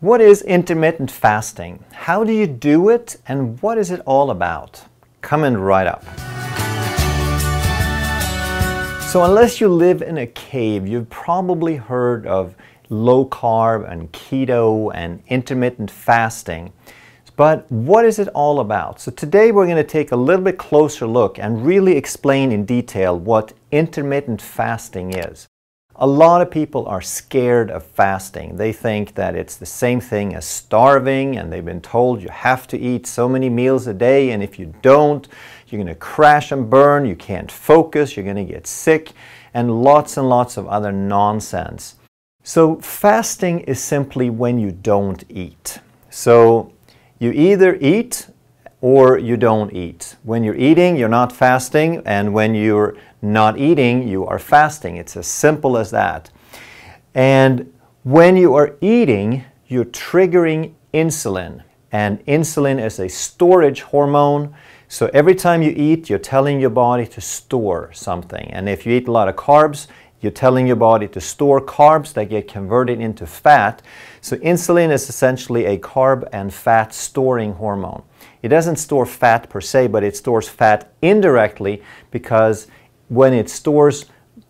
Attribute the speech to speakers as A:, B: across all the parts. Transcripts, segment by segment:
A: What is intermittent fasting? How do you do it and what is it all about? Coming right up. So unless you live in a cave, you've probably heard of low carb and keto and intermittent fasting. But what is it all about? So today we're going to take a little bit closer look and really explain in detail what intermittent fasting is. A lot of people are scared of fasting. They think that it's the same thing as starving, and they've been told you have to eat so many meals a day, and if you don't, you're going to crash and burn, you can't focus, you're going to get sick, and lots and lots of other nonsense. So, fasting is simply when you don't eat. So, you either eat or you don't eat. When you're eating, you're not fasting, and when you're not eating, you are fasting. It's as simple as that. And when you are eating, you're triggering insulin. And insulin is a storage hormone. So every time you eat, you're telling your body to store something. And if you eat a lot of carbs, you're telling your body to store carbs that get converted into fat. So insulin is essentially a carb and fat storing hormone. It doesn't store fat per se, but it stores fat indirectly because when it stores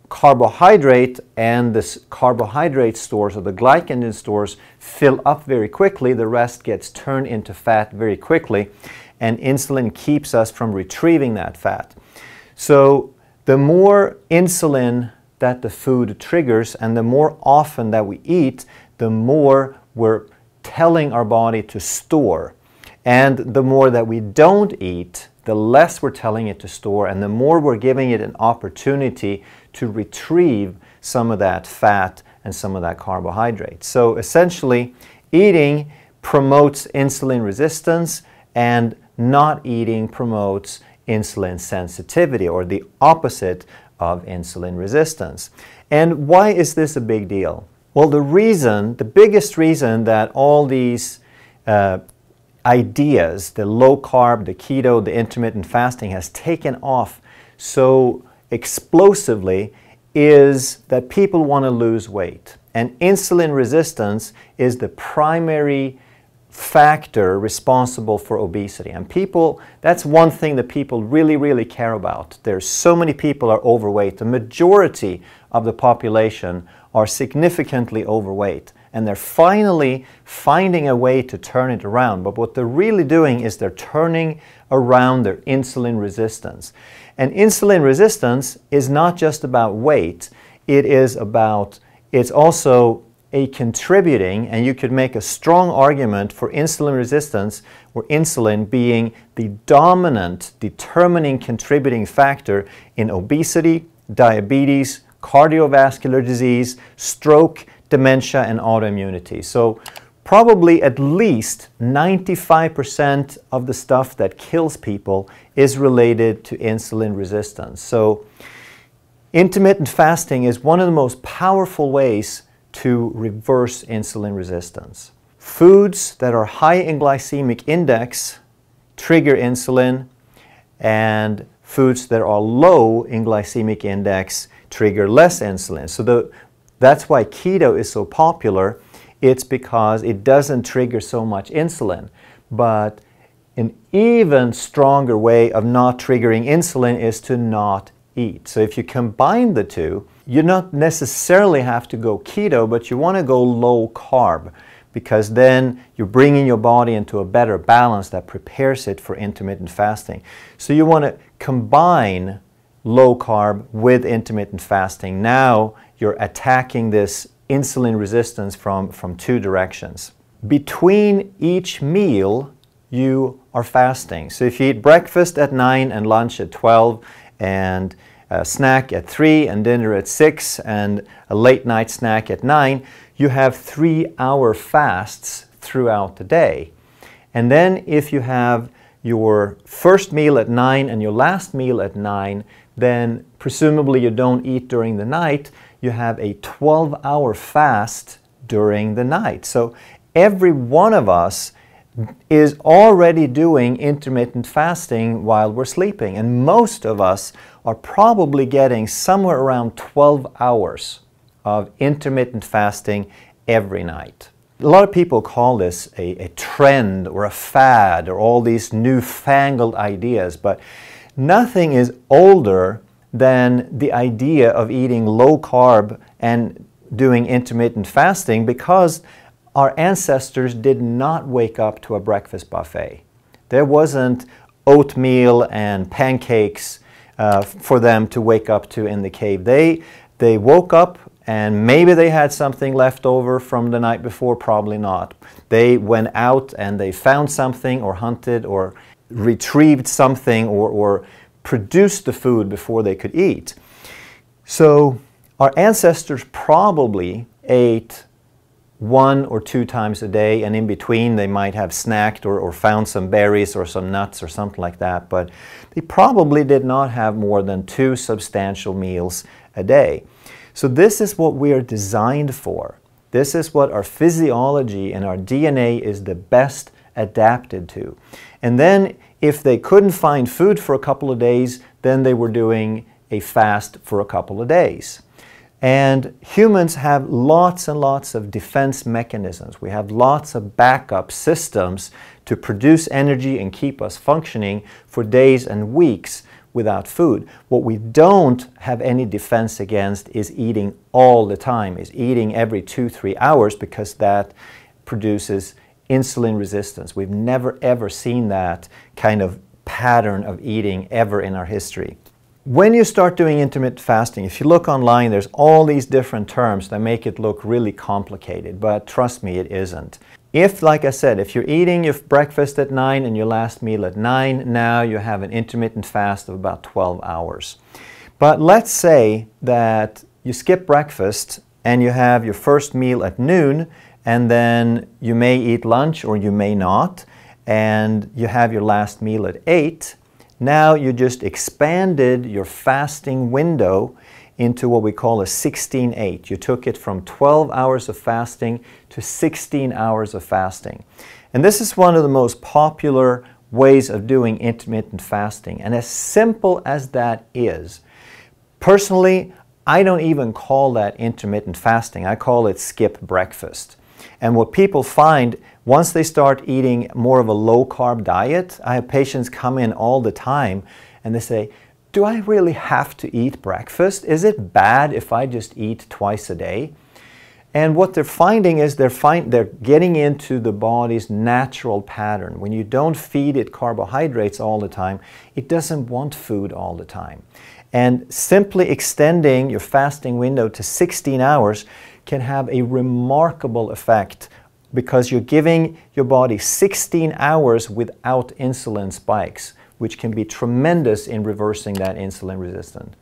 A: carbohydrate and this carbohydrate stores or the glycogen stores fill up very quickly the rest gets turned into fat very quickly and insulin keeps us from retrieving that fat so the more insulin that the food triggers and the more often that we eat the more we're telling our body to store and the more that we don't eat the less we're telling it to store and the more we're giving it an opportunity to retrieve some of that fat and some of that carbohydrate. So essentially, eating promotes insulin resistance and not eating promotes insulin sensitivity or the opposite of insulin resistance. And why is this a big deal? Well, the reason, the biggest reason that all these uh, ideas, the low carb, the keto, the intermittent fasting has taken off so explosively is that people want to lose weight. And insulin resistance is the primary factor responsible for obesity. And people, that's one thing that people really, really care about. There's so many people are overweight. The majority of the population are significantly overweight and they're finally finding a way to turn it around. But what they're really doing is they're turning around their insulin resistance. And insulin resistance is not just about weight, it is about, it's also a contributing, and you could make a strong argument for insulin resistance, or insulin being the dominant, determining, contributing factor in obesity, diabetes, cardiovascular disease, stroke, dementia and autoimmunity. So probably at least 95% of the stuff that kills people is related to insulin resistance. So intermittent fasting is one of the most powerful ways to reverse insulin resistance. Foods that are high in glycemic index trigger insulin and foods that are low in glycemic index trigger less insulin. So the that's why keto is so popular. It's because it doesn't trigger so much insulin. But an even stronger way of not triggering insulin is to not eat. So if you combine the two, you do not necessarily have to go keto, but you want to go low carb because then you're bringing your body into a better balance that prepares it for intermittent fasting. So you want to combine low carb with intermittent fasting. Now you're attacking this insulin resistance from, from two directions. Between each meal, you are fasting. So if you eat breakfast at 9 and lunch at 12 and a snack at 3 and dinner at 6 and a late night snack at 9, you have three hour fasts throughout the day. And then if you have your first meal at 9 and your last meal at 9, then presumably you don't eat during the night you have a 12 hour fast during the night. So every one of us is already doing intermittent fasting while we're sleeping, and most of us are probably getting somewhere around 12 hours of intermittent fasting every night. A lot of people call this a, a trend or a fad or all these newfangled ideas, but nothing is older than the idea of eating low carb and doing intermittent fasting because our ancestors did not wake up to a breakfast buffet. There wasn't oatmeal and pancakes uh, for them to wake up to in the cave. They, they woke up and maybe they had something left over from the night before, probably not. They went out and they found something or hunted or retrieved something or, or produced the food before they could eat. So our ancestors probably ate one or two times a day, and in between they might have snacked or, or, found some berries or some nuts or something like that, but they probably did not have more than two substantial meals a day. So, this is what we are designed for. This is what our physiology and our DNA is the best adapted to. And then if they couldn't find food for a couple of days, then they were doing a fast for a couple of days. And humans have lots and lots of defense mechanisms. We have lots of backup systems to produce energy and keep us functioning for days and weeks without food. What we don't have any defense against is eating all the time, is eating every two, three hours because that produces insulin resistance. We've never ever seen that kind of pattern of eating ever in our history. When you start doing intermittent fasting, if you look online, there's all these different terms that make it look really complicated, but trust me, it isn't. If, like I said, if you're eating your breakfast at 9 and your last meal at 9, now you have an intermittent fast of about 12 hours. But let's say that you skip breakfast and you have your first meal at noon, and then you may eat lunch or you may not, and you have your last meal at 8. Now you just expanded your fasting window into what we call a 16-8. You took it from 12 hours of fasting to 16 hours of fasting. And this is one of the most popular ways of doing intermittent fasting. And as simple as that is, personally, I don't even call that intermittent fasting. I call it skip breakfast. And what people find once they start eating more of a low carb diet, I have patients come in all the time and they say, Do I really have to eat breakfast? Is it bad if I just eat twice a day? And what they're finding is they're, find, they're getting into the body's natural pattern. When you don't feed it carbohydrates all the time, it doesn't want food all the time. And simply extending your fasting window to 16 hours can have a remarkable effect because you're giving your body 16 hours without insulin spikes, which can be tremendous in reversing that insulin resistance.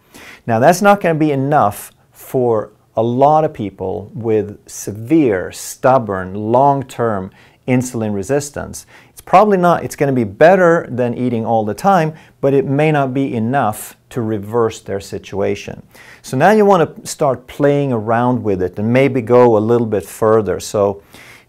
A: Now, that's not going to be enough for a lot of people with severe, stubborn, long term insulin resistance. It's probably not, it's going to be better than eating all the time, but it may not be enough to reverse their situation. So now you want to start playing around with it and maybe go a little bit further. So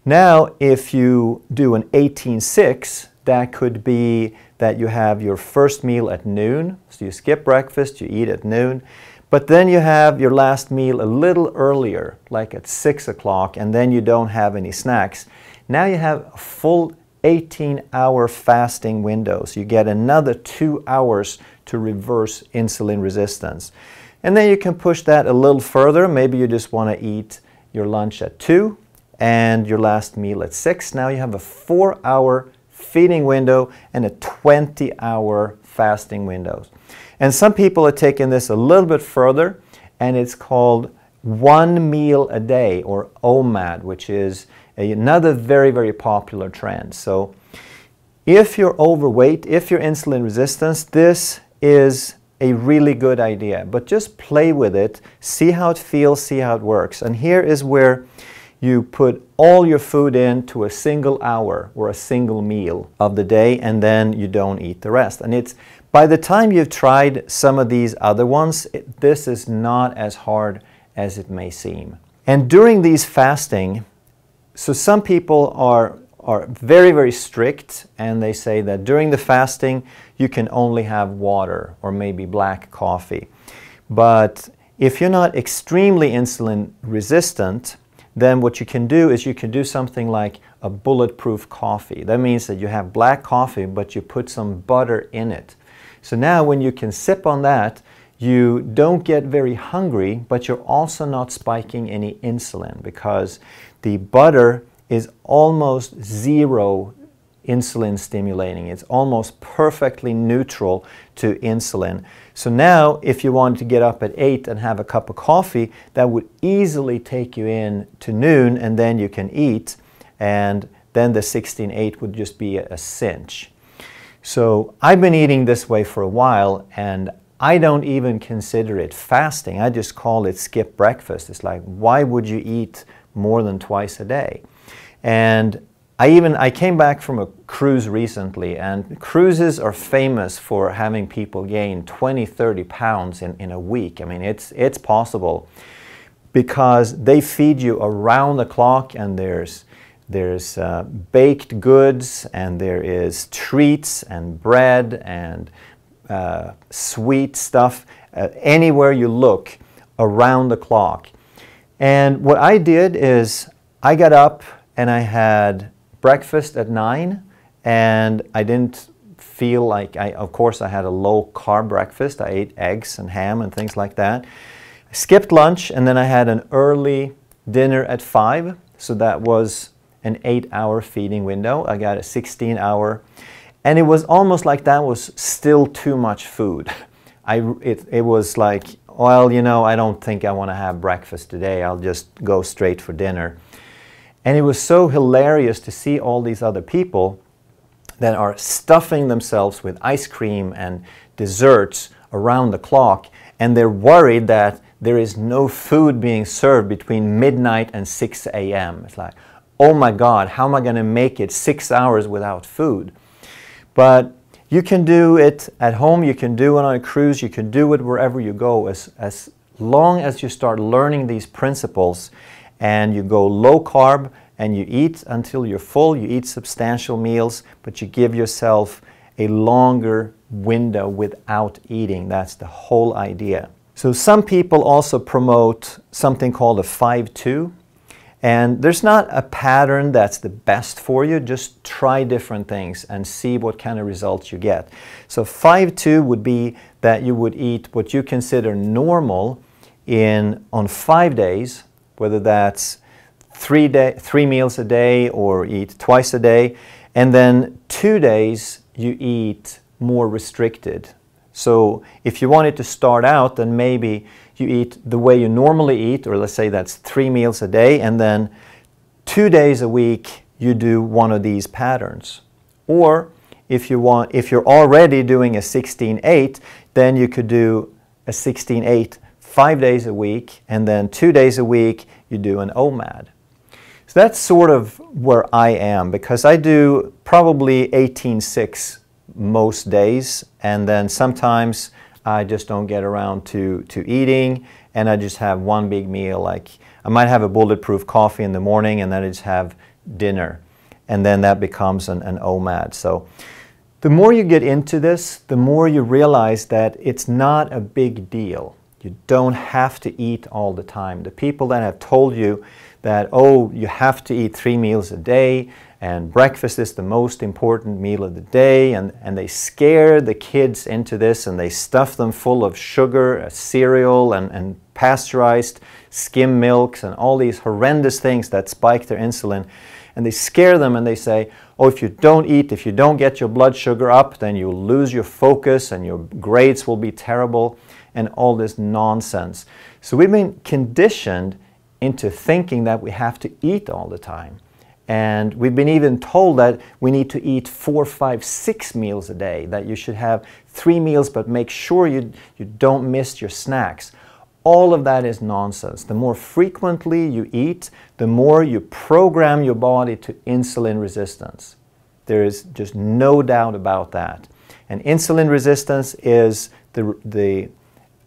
A: now if you do an 18-6, that could be that you have your first meal at noon. So you skip breakfast, you eat at noon. But then you have your last meal a little earlier, like at 6 o'clock, and then you don't have any snacks. Now you have a full 18 hour fasting windows. you get another two hours to reverse insulin resistance. And then you can push that a little further. Maybe you just want to eat your lunch at 2 and your last meal at 6. Now you have a 4 hour feeding window and a 20 hour fasting window. And some people are taking this a little bit further and it's called one meal a day or OMAD, which is another very, very popular trend. So if you're overweight, if you're insulin resistant, this is a really good idea. But just play with it, see how it feels, see how it works. And here is where you put all your food into a single hour or a single meal of the day and then you don't eat the rest. And it's by the time you've tried some of these other ones, it, this is not as hard as it may seem. And during these fasting, so some people are are very very strict and they say that during the fasting you can only have water or maybe black coffee but if you're not extremely insulin resistant then what you can do is you can do something like a bulletproof coffee that means that you have black coffee but you put some butter in it so now when you can sip on that you don't get very hungry, but you're also not spiking any insulin because the butter is almost zero insulin stimulating. It's almost perfectly neutral to insulin. So now if you wanted to get up at 8 and have a cup of coffee, that would easily take you in to noon and then you can eat and then the 16-8 would just be a, a cinch. So I've been eating this way for a while and I don't even consider it fasting. I just call it skip breakfast. It's like, why would you eat more than twice a day. And I even I came back from a cruise recently, and cruises are famous for having people gain 20, 30 pounds in, in a week. I mean, it's, it's possible because they feed you around the clock, and there's, there's uh, baked goods, and there is treats, and bread, and uh, sweet stuff. Uh, anywhere you look, around the clock. And what I did is I got up and I had breakfast at nine, and I didn't feel like I, of course, I had a low carb breakfast. I ate eggs and ham and things like that. I skipped lunch, and then I had an early dinner at five. So that was an eight hour feeding window. I got a 16 hour. And it was almost like that was still too much food. I, it, it was like well, you know, I don't think I want to have breakfast today. I'll just go straight for dinner. And it was so hilarious to see all these other people that are stuffing themselves with ice cream and desserts around the clock, and they're worried that there is no food being served between midnight and 6 a.m. It's like, oh my God, how am I going to make it six hours without food? But you can do it at home, you can do it on a cruise, you can do it wherever you go, as, as long as you start learning these principles and you go low carb and you eat until you're full, you eat substantial meals, but you give yourself a longer window without eating. That's the whole idea. So some people also promote something called a 5-2. And there's not a pattern that's the best for you. Just try different things and see what kind of results you get. So 5-2 would be that you would eat what you consider normal in on five days, whether that's three, day, three meals a day or eat twice a day. And then two days you eat more restricted. So if you wanted to start out, then maybe you eat the way you normally eat, or let's say that's three meals a day, and then two days a week you do one of these patterns. Or if you want, if you're already doing a 16-8, then you could do a 16-8 five days a week, and then two days a week you do an OMAD. So that's sort of where I am because I do probably 18-6 most days, and then sometimes I just don't get around to, to eating and I just have one big meal. Like I might have a bulletproof coffee in the morning and then I just have dinner. And then that becomes an, an OMAD. So the more you get into this, the more you realize that it's not a big deal. You don't have to eat all the time. The people that have told you that, oh, you have to eat three meals a day, and breakfast is the most important meal of the day. And, and they scare the kids into this and they stuff them full of sugar, uh, cereal, and, and pasteurized skim milks, and all these horrendous things that spike their insulin. And they scare them and they say, oh, if you don't eat, if you don't get your blood sugar up, then you'll lose your focus and your grades will be terrible, and all this nonsense. So we've been conditioned into thinking that we have to eat all the time. And we've been even told that we need to eat four, five, six meals a day, that you should have three meals, but make sure you, you don't miss your snacks. All of that is nonsense. The more frequently you eat, the more you program your body to insulin resistance. There is just no doubt about that. And insulin resistance is the, the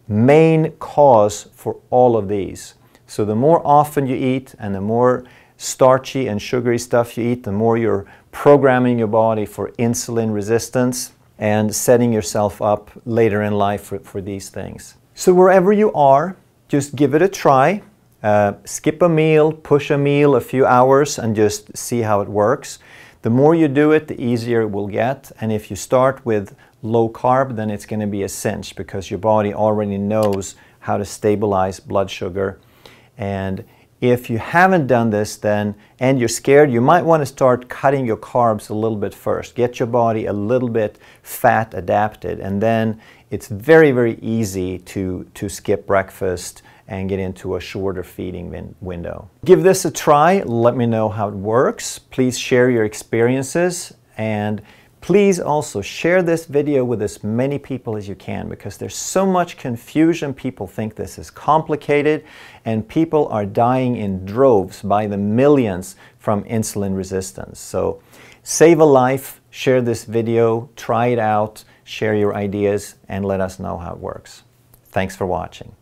A: main cause for all of these. So the more often you eat and the more starchy and sugary stuff you eat, the more you're programming your body for insulin resistance and setting yourself up later in life for, for these things. So wherever you are, just give it a try. Uh, skip a meal, push a meal a few hours and just see how it works. The more you do it, the easier it will get. And if you start with low carb, then it's going to be a cinch because your body already knows how to stabilize blood sugar and if you haven't done this then and you're scared, you might want to start cutting your carbs a little bit first. Get your body a little bit fat adapted and then it's very, very easy to, to skip breakfast and get into a shorter feeding win window. Give this a try. Let me know how it works. Please share your experiences and Please also share this video with as many people as you can because there's so much confusion. People think this is complicated and people are dying in droves by the millions from insulin resistance. So save a life, share this video, try it out, share your ideas, and let us know how it works. Thanks for watching.